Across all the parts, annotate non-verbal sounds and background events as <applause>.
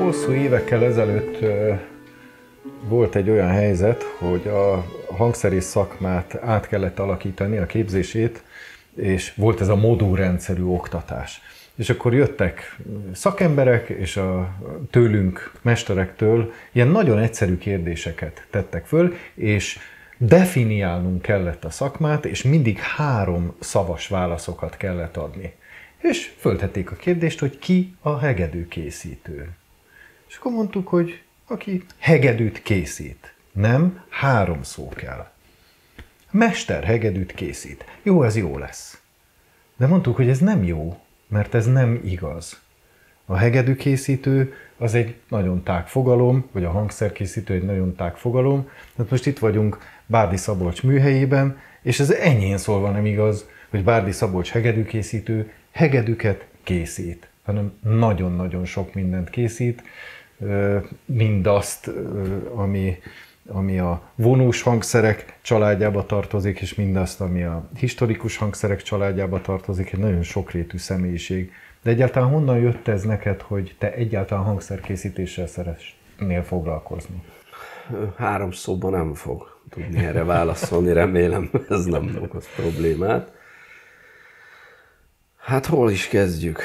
Hosszú évekkel ezelőtt volt egy olyan helyzet, hogy a hangszerész szakmát át kellett alakítani, a képzését, és volt ez a modulrendszerű oktatás. És akkor jöttek szakemberek, és a tőlünk, mesterektől ilyen nagyon egyszerű kérdéseket tettek föl, és definiálnunk kellett a szakmát, és mindig három szavas válaszokat kellett adni. És föltették a kérdést, hogy ki a hegedű készítő. És akkor mondtuk, hogy aki hegedűt készít, nem három szó kell. Mester hegedűt készít. Jó, ez jó lesz. De mondtuk, hogy ez nem jó, mert ez nem igaz. A hegedű készítő az egy nagyon tág fogalom, vagy a hangszerkészítő egy nagyon tág fogalom. Tehát most itt vagyunk Bárdi Szabolcs műhelyében, és ez enyén szólva nem igaz, hogy Bárdi Szabolcs hegedűkészítő hegedüket készít, hanem nagyon-nagyon sok mindent készít mindazt, ami, ami a vonós hangszerek családjába tartozik, és mindazt, ami a historikus hangszerek családjába tartozik, egy nagyon sokrétű személyiség. De egyáltalán honnan jött ez neked, hogy te egyáltalán hangszerkészítéssel szeretnél foglalkozni? Három szóban nem fog tudni erre válaszolni, remélem ez nem okoz problémát. Hát hol is kezdjük?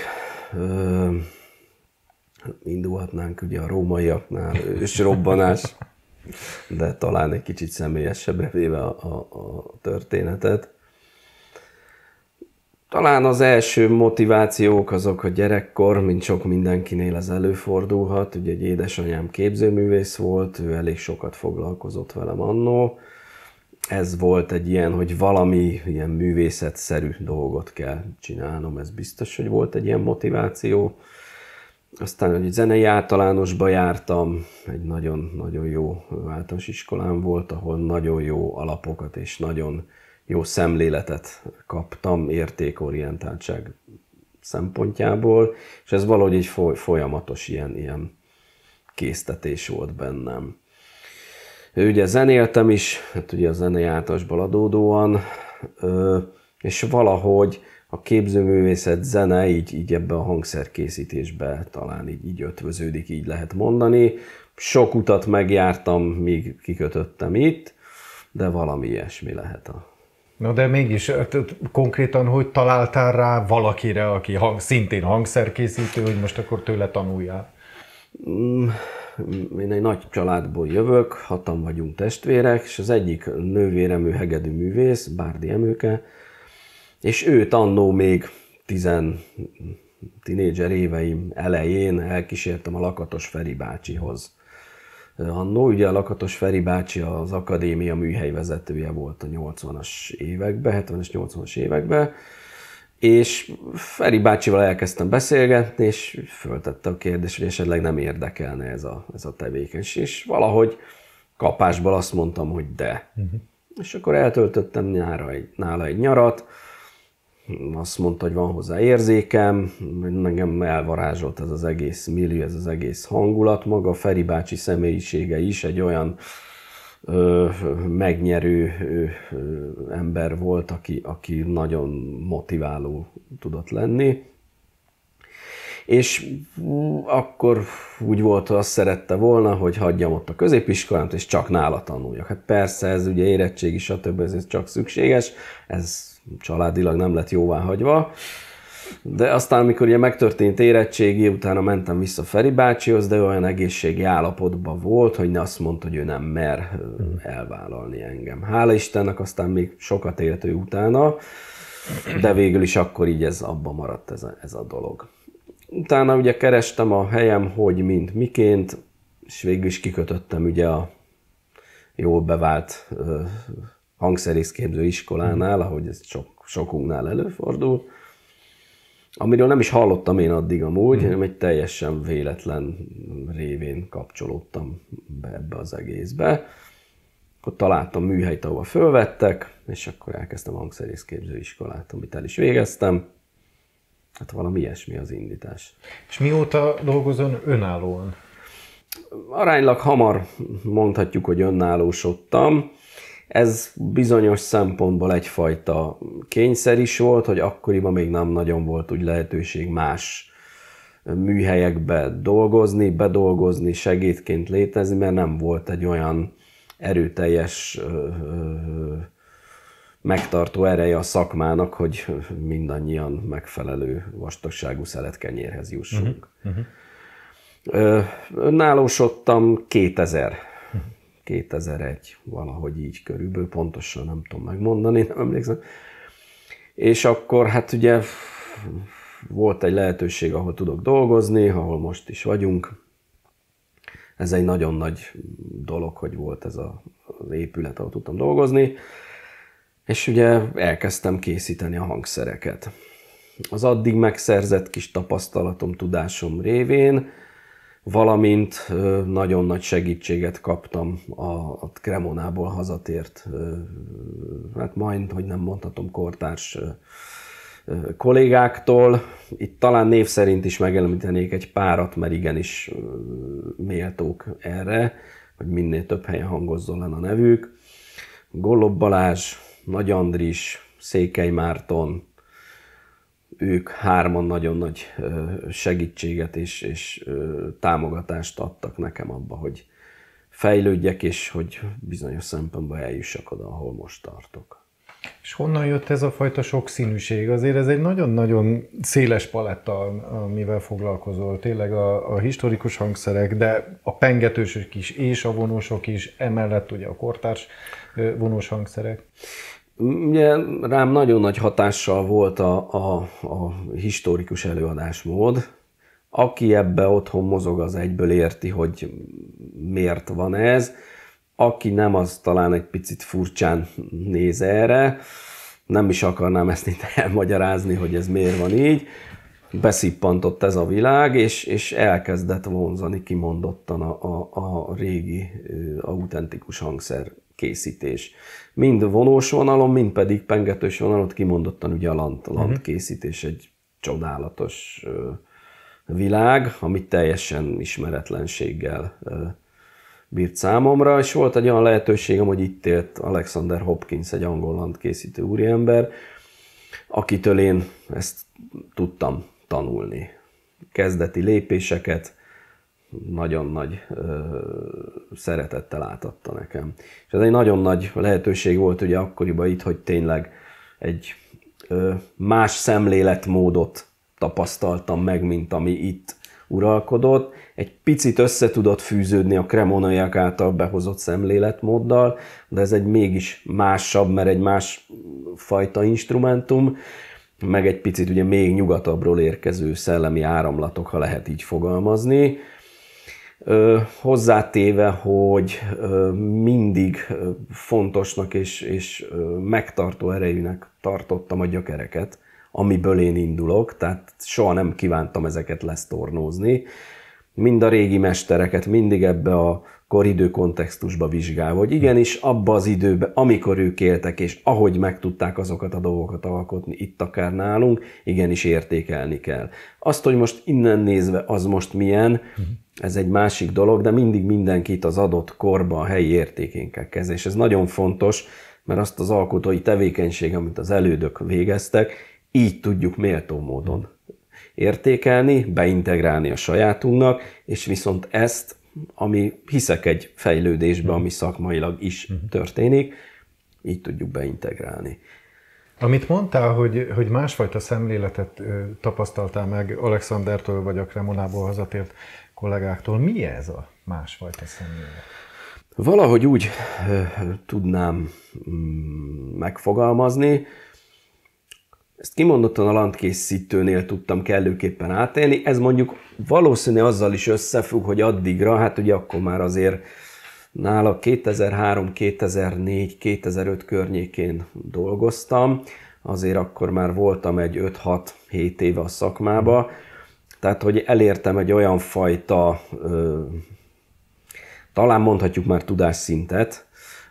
indulhatnánk ugye a rómaiaknál, robbanás, de talán egy kicsit személyesebbre véve a, a, a történetet. Talán az első motivációk azok a gyerekkor, mint sok mindenkinél az előfordulhat. Ugye egy édesanyám képzőművész volt, ő elég sokat foglalkozott velem annó. Ez volt egy ilyen, hogy valami ilyen művészetszerű dolgot kell csinálnom, ez biztos, hogy volt egy ilyen motiváció. Aztán, egy zenei általánosba jártam, egy nagyon-nagyon jó általános iskolán volt, ahol nagyon jó alapokat és nagyon jó szemléletet kaptam értékorientáltság szempontjából, és ez valahogy egy folyamatos ilyen, ilyen késztetés volt bennem. Ugye zenéltem is, hát ugye a zenei általásból adódóan, és valahogy a képzőművészet, zene így, így ebbe a hangszerkészítésbe talán így, így ötvöződik, így lehet mondani. Sok utat megjártam, míg kikötöttem itt, de valami ilyesmi lehet a Na de mégis konkrétan, hogy találtál rá valakire, aki hang, szintén hangszerkészítő, hogy most akkor tőle tanuljál? Mm, én egy nagy családból jövök, hatan vagyunk testvérek, és az egyik nővéremű hegedű művész, Bárdi Emőke, és ő annó még tizen tinédzser éveim elején elkísértem a Lakatos Feri bácsihoz. Annó, ugye a Lakatos Feri bácsi az akadémia műhelyvezetője volt a 80-as években, 70-es, 80-as években, és Feri bácsival elkezdtem beszélgetni, és föltette a kérdést, hogy esetleg nem érdekelne ez a, ez a tevékenység, és valahogy kapásból azt mondtam, hogy de. Uh-huh. És akkor eltöltöttem nála egy, nála egy nyarat, azt mondta, hogy van hozzá érzékem, nekem elvarázsolt ez az egész millió, ez az egész hangulat. Maga Feri bácsi személyisége is egy olyan ö, megnyerő ö, ö, ember volt, aki, aki nagyon motiváló tudott lenni és mm, akkor úgy volt, hogy azt szerette volna, hogy hagyjam ott a középiskolát, és csak nála tanuljak. Hát persze, ez ugye érettségi, stb. ez csak szükséges, ez családilag nem lett jóvá hagyva. De aztán, amikor ugye megtörtént érettségi, utána mentem vissza Feri bácsihoz, de olyan egészségi állapotban volt, hogy ne azt mondta, hogy ő nem mer hmm. elvállalni engem. Hála Istennek aztán még sokat élt ő utána, de végül is akkor így ez abba maradt ez a, ez a dolog. Utána ugye kerestem a helyem, hogy mint, miként, és végül is kikötöttem ugye a jól bevált hangszerészképző iskolánál, ahogy ez sok, sokunknál előfordul, amiről nem is hallottam én addig amúgy, mhm. hanem egy teljesen véletlen révén kapcsolódtam be ebbe az egészbe. Akkor találtam műhelyt, ahova fölvettek, és akkor elkezdtem hangszerészképző iskolát, amit el is végeztem. Hát valami ilyesmi az indítás. És mióta dolgozol önállóan? Aránylag hamar mondhatjuk, hogy önállósodtam. Ez bizonyos szempontból egyfajta kényszer is volt, hogy akkoriban még nem nagyon volt úgy lehetőség más műhelyekbe dolgozni, bedolgozni, segédként létezni, mert nem volt egy olyan erőteljes ö, ö, megtartó ereje a szakmának, hogy mindannyian megfelelő vastagságú szeletkenyérhez jussunk. Uh-huh. uh-huh. Önállósodtam 2000 2001, valahogy így körülbelül, pontosan nem tudom megmondani, nem emlékszem. És akkor hát ugye volt egy lehetőség, ahol tudok dolgozni, ahol most is vagyunk. Ez egy nagyon nagy dolog, hogy volt ez a, az épület, ahol tudtam dolgozni. És ugye elkezdtem készíteni a hangszereket. Az addig megszerzett kis tapasztalatom, tudásom révén, valamint nagyon nagy segítséget kaptam a, a Kremonából hazatért, hát majd, hogy nem mondhatom, kortárs kollégáktól. Itt talán név szerint is megelemítenék egy párat, mert igenis méltók erre, hogy minél több helyen hangozzon le a nevük. Gollob Balázs, nagy Andris, Székely Márton, ők hárman nagyon nagy segítséget és, és támogatást adtak nekem abba, hogy fejlődjek, és hogy bizonyos szempontból eljussak oda, ahol most tartok. És honnan jött ez a fajta sokszínűség? Azért ez egy nagyon-nagyon széles paletta, amivel foglalkozol. Tényleg a, a historikus hangszerek, de a pengetősök is, és a vonósok is, emellett ugye a kortárs vonós hangszerek. Ugye rám nagyon nagy hatással volt a, a, a historikus előadásmód. Aki ebbe otthon mozog, az egyből érti, hogy miért van ez. Aki nem, az talán egy picit furcsán néz erre. Nem is akarnám ezt itt elmagyarázni, hogy ez miért van így. Beszippantott ez a világ, és, és elkezdett vonzani kimondottan a, a, a régi autentikus hangszer készítés. Mind vonós vonalon, mind pedig pengetős vonalon, kimondottan ugye a land, uh-huh. Mhm. készítés egy csodálatos világ, amit teljesen ismeretlenséggel bírt számomra, és volt egy olyan lehetőségem, hogy itt élt Alexander Hopkins, egy angol lant készítő úriember, akitől én ezt tudtam tanulni. Kezdeti lépéseket, nagyon nagy ö, szeretettel átadta nekem. És ez egy nagyon nagy lehetőség volt ugye akkoriban itt, hogy tényleg egy ö, más szemléletmódot tapasztaltam meg, mint ami itt uralkodott. Egy picit össze tudott fűződni a kremonaiak által behozott szemléletmóddal, de ez egy mégis másabb, mert egy más fajta instrumentum, meg egy picit ugye még nyugatabbról érkező szellemi áramlatok, ha lehet így fogalmazni. Hozzátéve, hogy mindig fontosnak és, és megtartó erejűnek tartottam a gyökereket, amiből én indulok, tehát soha nem kívántam ezeket lesztornózni. Mind a régi mestereket mindig ebbe a kor kontextusba vizsgálva, hogy igenis abba az időben, amikor ők éltek, és ahogy meg tudták azokat a dolgokat alkotni itt akár nálunk, igenis értékelni kell. Azt, hogy most innen nézve az most milyen, ez egy másik dolog, de mindig mindenkit az adott korba a helyi értékén kell kezelni, és ez nagyon fontos, mert azt az alkotói tevékenység, amit az elődök végeztek, így tudjuk méltó módon értékelni, beintegrálni a sajátunknak, és viszont ezt ami hiszek egy fejlődésbe, mhm. ami szakmailag is mhm. történik, így tudjuk beintegrálni. Amit mondtál, hogy, hogy másfajta szemléletet tapasztaltál meg Alexandertől vagy a Kremonából hazatért kollégáktól, mi ez a másfajta szemlélet? Valahogy úgy tudnám mm, megfogalmazni, ezt kimondottan a landkészítőnél tudtam kellőképpen átélni. Ez mondjuk valószínű azzal is összefügg, hogy addigra, hát ugye akkor már azért nála 2003, 2004, 2005 környékén dolgoztam, azért akkor már voltam egy 5-6-7 éve a szakmába, tehát hogy elértem egy olyan fajta, ö, talán mondhatjuk már tudásszintet,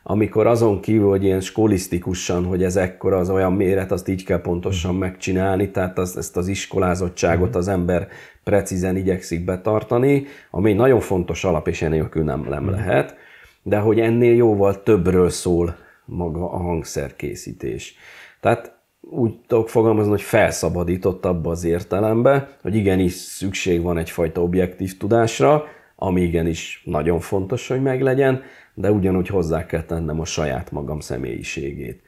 amikor azon kívül, hogy ilyen skolisztikusan, hogy ez ekkora az olyan méret, azt így kell pontosan megcsinálni, tehát az, ezt az iskolázottságot mhm. az ember precízen igyekszik betartani, ami nagyon fontos alap, és enélkül nem, nem mhm. lehet, de hogy ennél jóval többről szól maga a hangszerkészítés. Tehát úgy tudok fogalmazni, hogy felszabadított abba az értelembe, hogy igenis szükség van egyfajta objektív tudásra, ami igenis nagyon fontos, hogy meglegyen, de ugyanúgy hozzá kell tennem a saját magam személyiségét.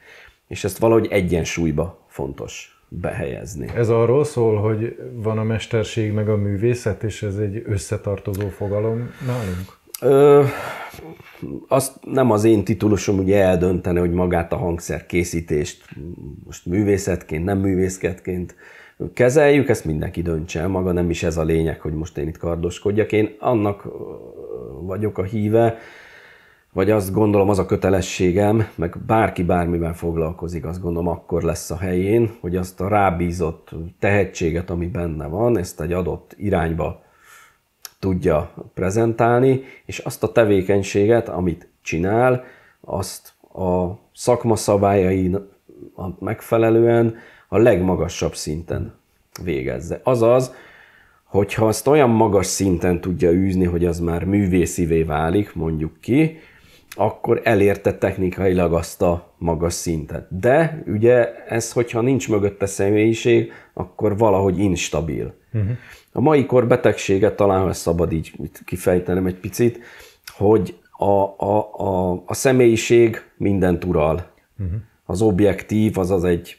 És ezt valahogy egyensúlyba fontos behelyezni. Ez arról szól, hogy van a mesterség meg a művészet, és ez egy összetartozó fogalom nálunk? Ö, azt nem az én titulusom ugye eldönteni, hogy magát a hangszer készítést most művészetként, nem művészetként kezeljük, ezt mindenki döntse el maga, nem is ez a lényeg, hogy most én itt kardoskodjak. Én annak vagyok a híve, vagy azt gondolom az a kötelességem, meg bárki bármiben foglalkozik, azt gondolom akkor lesz a helyén, hogy azt a rábízott tehetséget, ami benne van, ezt egy adott irányba tudja prezentálni, és azt a tevékenységet, amit csinál, azt a szakma szabályai megfelelően a legmagasabb szinten végezze. Azaz, hogyha azt olyan magas szinten tudja űzni, hogy az már művészivé válik, mondjuk ki, akkor elérte technikailag azt a magas szintet. De ugye ez, hogyha nincs mögötte személyiség, akkor valahogy instabil. Uh-huh. A mai kor betegsége, talán ha ezt szabad így kifejtenem egy picit, hogy a, a, a, a személyiség mindent ural. Uh-huh. Az objektív, az az egy...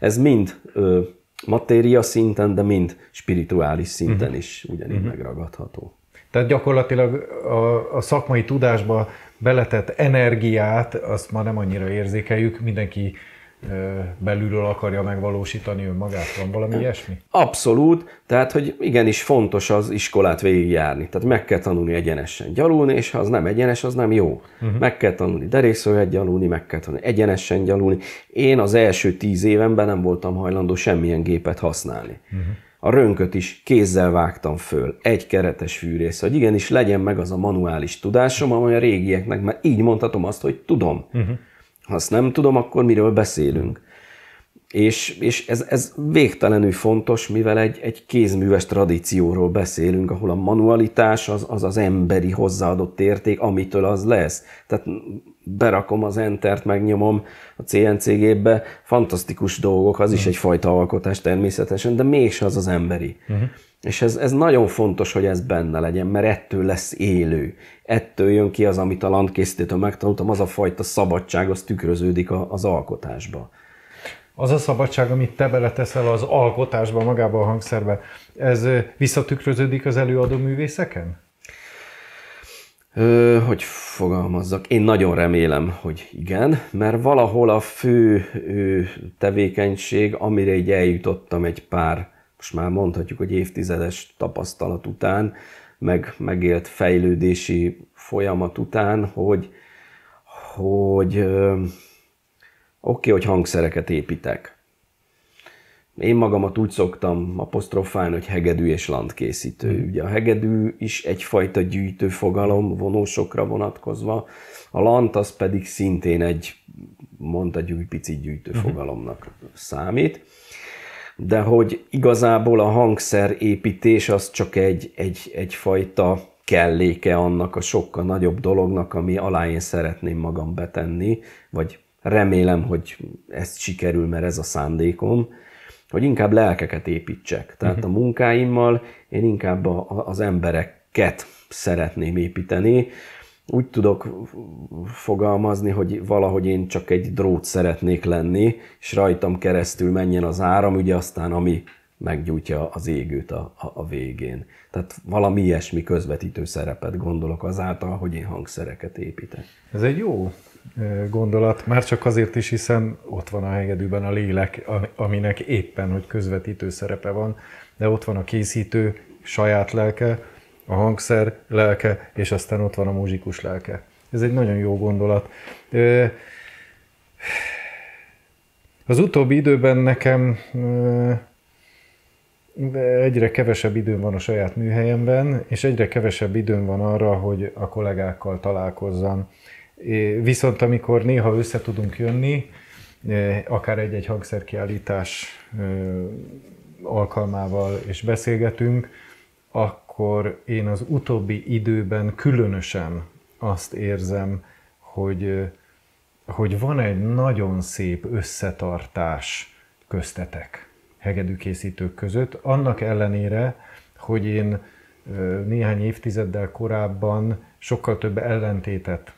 Ez mind ö, matéria szinten, de mind spirituális szinten uh-huh. is ugyanígy uh-huh. megragadható. Tehát gyakorlatilag a, a szakmai tudásba beletett energiát, azt már nem annyira érzékeljük, mindenki belülről akarja megvalósítani önmagát, van valami ilyesmi? Abszolút, tehát hogy igenis fontos az iskolát végigjárni, tehát meg kell tanulni egyenesen gyalulni, és ha az nem egyenes, az nem jó. Uh-huh. Meg kell tanulni derékszöget gyalulni, meg kell tanulni egyenesen gyalulni. Én az első tíz évenben nem voltam hajlandó semmilyen gépet használni. Uh-huh. A rönköt is kézzel vágtam föl, egy keretes fűrész, hogy igenis legyen meg az a manuális tudásom, amely a régieknek, mert így mondhatom azt, hogy tudom. Uh-huh. Ha azt nem tudom, akkor miről beszélünk. És, és ez, ez végtelenül fontos, mivel egy, egy kézműves tradícióról beszélünk, ahol a manualitás az, az az emberi hozzáadott érték, amitől az lesz. Tehát berakom az Entert, megnyomom a CNC gépbe, fantasztikus dolgok, az is mhm. egyfajta alkotás természetesen, de mégis az az emberi. Uh-huh. És ez, ez nagyon fontos, hogy ez benne legyen, mert ettől lesz élő. Ettől jön ki az, amit a landkészítőtől megtanultam, az a fajta szabadság, az tükröződik a, az alkotásba az a szabadság, amit te beleteszel az alkotásba, magába a hangszerbe, ez visszatükröződik az előadó művészeken? Ö, hogy fogalmazzak? Én nagyon remélem, hogy igen, mert valahol a fő ő, tevékenység, amire így eljutottam egy pár, most már mondhatjuk, hogy évtizedes tapasztalat után, meg megélt fejlődési folyamat után, hogy, hogy Oké, okay, hogy hangszereket építek. Én magamat úgy szoktam apostrofálni, hogy hegedű és landkészítő. Hmm. Ugye a hegedű is egyfajta gyűjtő fogalom, vonósokra vonatkozva, a lant az pedig szintén egy, mondta egy pici gyűjtő hmm. fogalomnak számít. De hogy igazából a hangszer építés az csak egy, egy, egyfajta kelléke annak a sokkal nagyobb dolognak, ami alá én szeretném magam betenni, vagy remélem, hogy ezt sikerül, mert ez a szándékom, hogy inkább lelkeket építsek. Tehát uh-huh. a munkáimmal én inkább a, a, az embereket szeretném építeni. Úgy tudok fogalmazni, hogy valahogy én csak egy drót szeretnék lenni, és rajtam keresztül menjen az áram, ugye aztán ami meggyújtja az égőt a, a, a végén. Tehát valami ilyesmi közvetítő szerepet gondolok azáltal, hogy én hangszereket építek. Ez egy jó gondolat, már csak azért is, hiszen ott van a hegedűben a lélek, aminek éppen, hogy közvetítő szerepe van, de ott van a készítő saját lelke, a hangszer lelke, és aztán ott van a muzsikus lelke. Ez egy nagyon jó gondolat. Az utóbbi időben nekem egyre kevesebb időm van a saját műhelyemben, és egyre kevesebb időm van arra, hogy a kollégákkal találkozzam. Viszont amikor néha össze tudunk jönni, akár egy-egy hangszerkiállítás alkalmával és beszélgetünk, akkor én az utóbbi időben különösen azt érzem, hogy, hogy van egy nagyon szép összetartás köztetek hegedűkészítők között, annak ellenére, hogy én néhány évtizeddel korábban sokkal több ellentétet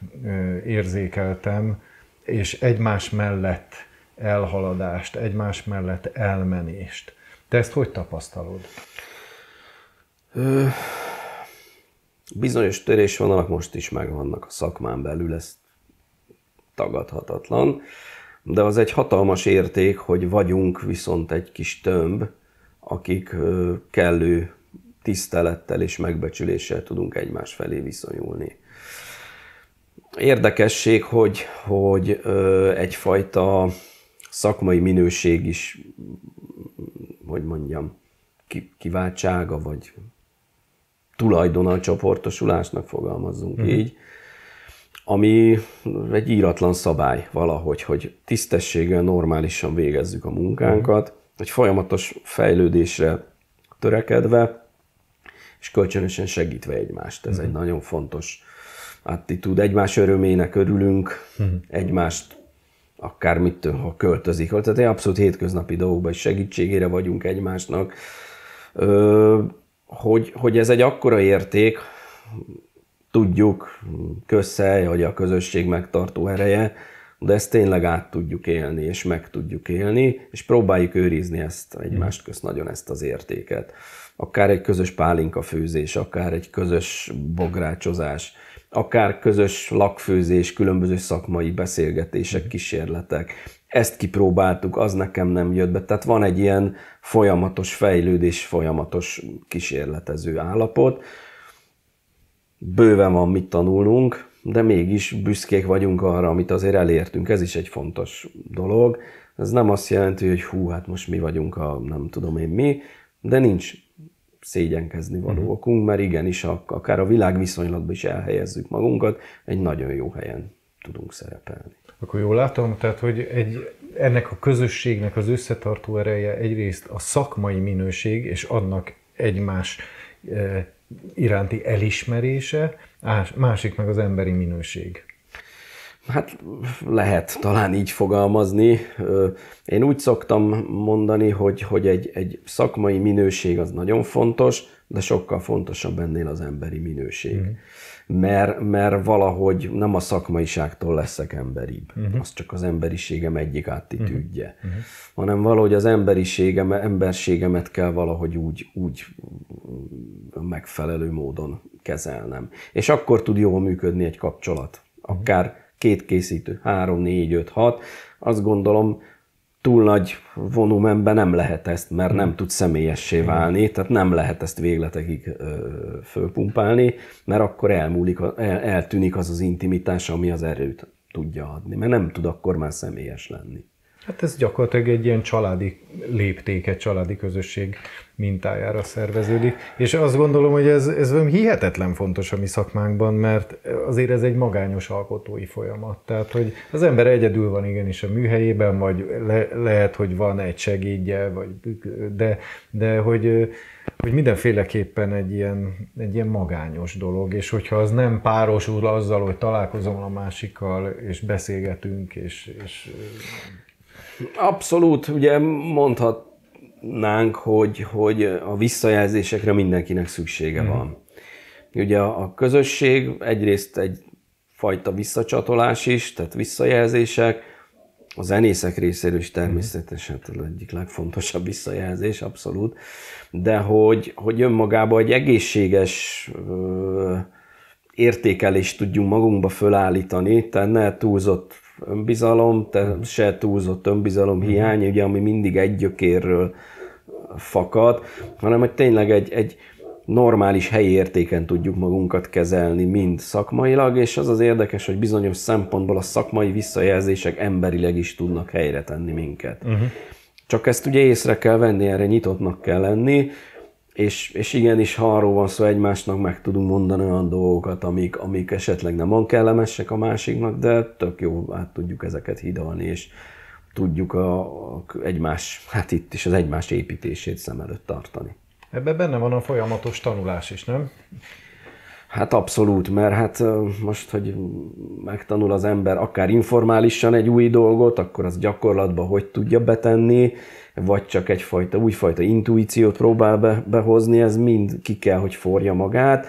érzékeltem, és egymás mellett elhaladást, egymás mellett elmenést. Te ezt hogy tapasztalod? bizonyos törésvonalak most is megvannak a szakmán belül, ez tagadhatatlan, de az egy hatalmas érték, hogy vagyunk viszont egy kis tömb, akik kellő tisztelettel és megbecsüléssel tudunk egymás felé viszonyulni. Érdekesség, hogy, hogy egyfajta szakmai minőség is, hogy mondjam, kiváltsága, vagy tulajdona a csoportosulásnak, fogalmazzunk mm. így, ami egy íratlan szabály valahogy, hogy tisztességgel, normálisan végezzük a munkánkat, mm. egy folyamatos fejlődésre törekedve, és kölcsönösen segítve egymást. Ez mm. egy mhm. nagyon fontos attitúd. Egymás örömének örülünk, mm. egymást akármittől, ha költözik. Tehát egy abszolút hétköznapi dolgokban is segítségére vagyunk egymásnak. Ö, hogy, hogy ez egy akkora érték, tudjuk, közszel, hogy a közösség megtartó ereje, de ezt tényleg át tudjuk élni, és meg tudjuk élni, és próbáljuk őrizni ezt egymást közt nagyon ezt az értéket. Akár egy közös pálinka főzés, akár egy közös bográcsozás, akár közös lakfőzés, különböző szakmai beszélgetések, kísérletek. Ezt kipróbáltuk, az nekem nem jött be. Tehát van egy ilyen folyamatos fejlődés, folyamatos kísérletező állapot. Bőven van mit tanulnunk, de mégis büszkék vagyunk arra, amit azért elértünk. Ez is egy fontos dolog. Ez nem azt jelenti, hogy hú, hát most mi vagyunk a nem tudom én mi, de nincs szégyenkezni való mhm. okunk, mert igenis a, akár a világviszonylatban is elhelyezzük magunkat, egy nagyon jó helyen tudunk szerepelni. Akkor jól látom, tehát hogy egy, ennek a közösségnek az összetartó ereje egyrészt a szakmai minőség és annak egymás e, iránti elismerése, másik meg az emberi minőség. Hát lehet talán így fogalmazni. Én úgy szoktam mondani, hogy, hogy egy, egy szakmai minőség az nagyon fontos, de sokkal fontosabb ennél az emberi minőség. Mm mert, mert valahogy nem a szakmaiságtól leszek emberibb. Uh-huh. Az csak az emberiségem egyik attitűdje. Uh-huh. Hanem valahogy az emberiségem, emberségemet kell valahogy úgy, úgy megfelelő módon kezelnem. És akkor tud jól működni egy kapcsolat. Akár két készítő, három, négy, öt, hat. Azt gondolom, túl nagy volumenben nem lehet ezt, mert nem tud személyessé válni, tehát nem lehet ezt végletekig fölpumpálni, mert akkor elmúlik, el, eltűnik az az intimitás, ami az erőt tudja adni, mert nem tud akkor már személyes lenni. Hát ez gyakorlatilag egy ilyen családi lépték, egy családi közösség mintájára szerveződik. És azt gondolom, hogy ez, ez hihetetlen fontos a mi szakmánkban, mert azért ez egy magányos alkotói folyamat. Tehát, hogy az ember egyedül van igenis a műhelyében, vagy le, lehet, hogy van egy segédje, vagy, de, de hogy, hogy mindenféleképpen egy ilyen, egy ilyen magányos dolog, és hogyha az nem párosul azzal, hogy találkozom a másikkal, és beszélgetünk, és, és Abszolút, ugye mondhatnánk, hogy, hogy a visszajelzésekre mindenkinek szüksége hmm. van. Ugye a, a közösség egyrészt egy fajta visszacsatolás is, tehát visszajelzések, a zenészek részéről is természetesen mhm. az egyik legfontosabb visszajelzés, abszolút, de hogy, hogy önmagában egy egészséges ö, értékelést tudjunk magunkba fölállítani, tehát ne túlzott önbizalom, te se túlzott önbizalom mhm. hiány, ugye, ami mindig egy gyökérről fakad, hanem hogy tényleg egy, egy normális helyi értéken tudjuk magunkat kezelni, mind szakmailag, és az az érdekes, hogy bizonyos szempontból a szakmai visszajelzések emberileg is tudnak helyre tenni minket. Uh-huh. Csak ezt ugye észre kell venni, erre nyitottnak kell lenni, és, és igenis, ha arról van szó, egymásnak meg tudunk mondani olyan dolgokat, amik, amik esetleg nem van kellemesek a másiknak, de tök jó át tudjuk ezeket hidalni, és tudjuk a, a egymás, hát itt is az egymás építését szem előtt tartani. Ebben benne van a folyamatos tanulás is, nem? Hát abszolút, mert hát most, hogy megtanul az ember akár informálisan egy új dolgot, akkor az gyakorlatba hogy tudja betenni, vagy csak egyfajta újfajta intuíciót próbál be, behozni, ez mind ki kell, hogy forja magát.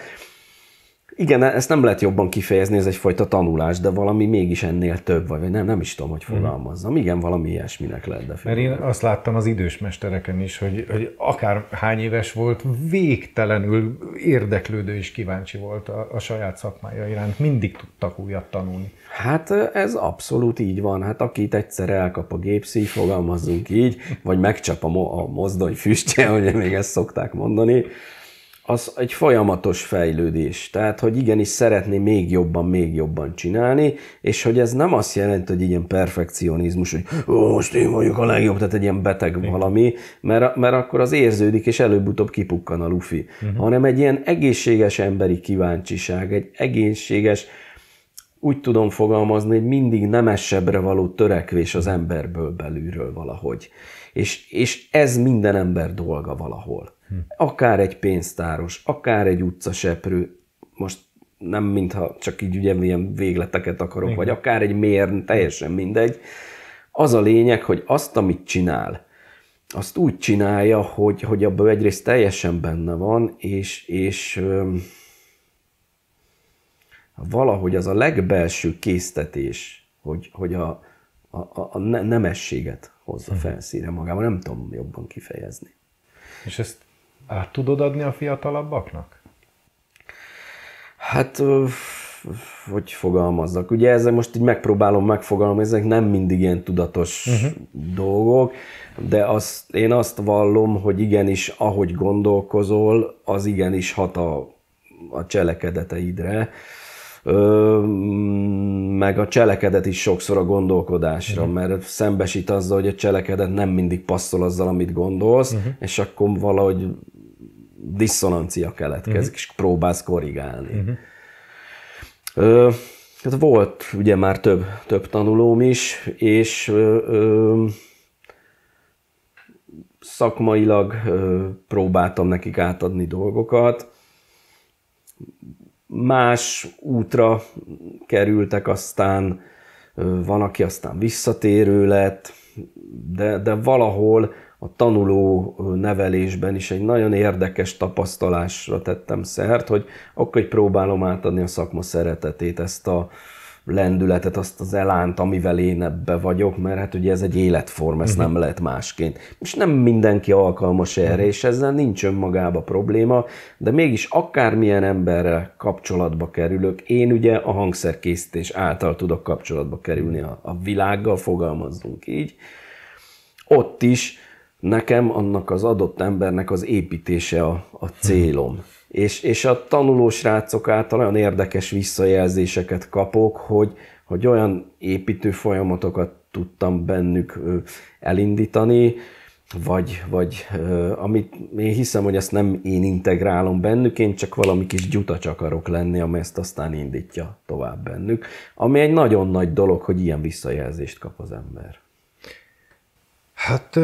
Igen, ezt nem lehet jobban kifejezni, ez egyfajta tanulás, de valami mégis ennél több, vagy nem, nem is tudom, hogy mhm. fogalmazzam. Igen, valami ilyesminek lehet definiálni. Mert én azt láttam az idős mestereken is, hogy, hogy akár hány éves volt, végtelenül érdeklődő és kíváncsi volt a, a saját szakmája iránt, mindig tudtak újat tanulni. Hát ez abszolút így van. Hát akit egyszer elkap a gépszí, fogalmazzunk így, vagy megcsap a, mo- a mozdony füstje, <laughs> ugye még ezt szokták mondani, az egy folyamatos fejlődés. Tehát, hogy igenis szeretné még jobban, még jobban csinálni, és hogy ez nem azt jelenti, hogy ilyen perfekcionizmus, hogy ó, most én vagyok a legjobb, tehát egy ilyen beteg Igen. valami, mert, mert akkor az érződik, és előbb-utóbb kipukkan a lufi. Uh-huh. Hanem egy ilyen egészséges emberi kíváncsiság, egy egészséges, úgy tudom fogalmazni, hogy mindig nemesebbre való törekvés az emberből belülről valahogy. És, és ez minden ember dolga valahol. Hm. Akár egy pénztáros, akár egy utcaseprő, most nem mintha csak így ugye milyen végleteket akarok, Igen. vagy akár egy mérn, teljesen mindegy. Az a lényeg, hogy azt, amit csinál, azt úgy csinálja, hogy, hogy abban egyrészt teljesen benne van, és, és öm, valahogy az a legbelső késztetés, hogy, hogy a, a, a, a nemességet hozza hm. felszíre magával, nem tudom jobban kifejezni. És ezt át tudod adni a fiatalabbaknak? Hát, hogy fogalmazzak. Ugye ezzel most így megpróbálom megfogalmazni, ezek nem mindig ilyen tudatos uh-huh. dolgok, de azt, én azt vallom, hogy igenis, ahogy gondolkozol, az igenis hat a, a cselekedeteidre. Ö, meg a cselekedet is sokszor a gondolkodásra, uh-huh. mert szembesít azzal, hogy a cselekedet nem mindig passzol azzal, amit gondolsz, uh-huh. és akkor valahogy diszonancia keletkezik, uh-huh. és próbálsz korrigálni. Uh-huh. Ö, hát volt ugye már több, több tanulóm is, és ö, ö, szakmailag ö, próbáltam nekik átadni dolgokat. Más útra kerültek aztán, ö, van, aki aztán visszatérő lett, de, de valahol a tanuló nevelésben is egy nagyon érdekes tapasztalásra tettem szert, hogy akkor hogy próbálom átadni a szakma szeretetét, ezt a lendületet, azt az elánt, amivel én ebbe vagyok, mert hát ugye ez egy életform, uh-huh. nem lehet másként. És nem mindenki alkalmas erre, mhm. és ezzel nincs önmagába probléma, de mégis akármilyen emberrel kapcsolatba kerülök, én ugye a hangszerkészítés által tudok kapcsolatba kerülni a, a világgal, fogalmazzunk így, ott is nekem annak az adott embernek az építése a, a célom. És, és a tanuló srácok által olyan érdekes visszajelzéseket kapok, hogy, hogy olyan építő folyamatokat tudtam bennük elindítani, vagy, vagy amit én hiszem, hogy ezt nem én integrálom bennük, én csak valami kis gyutacs akarok lenni, ami ezt aztán indítja tovább bennük. Ami egy nagyon nagy dolog, hogy ilyen visszajelzést kap az ember. Hát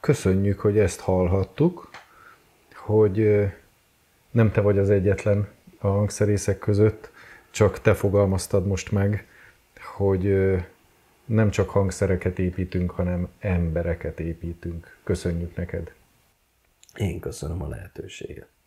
köszönjük, hogy ezt hallhattuk, hogy nem te vagy az egyetlen a hangszerészek között, csak te fogalmaztad most meg, hogy nem csak hangszereket építünk, hanem embereket építünk. Köszönjük neked. Én köszönöm a lehetőséget.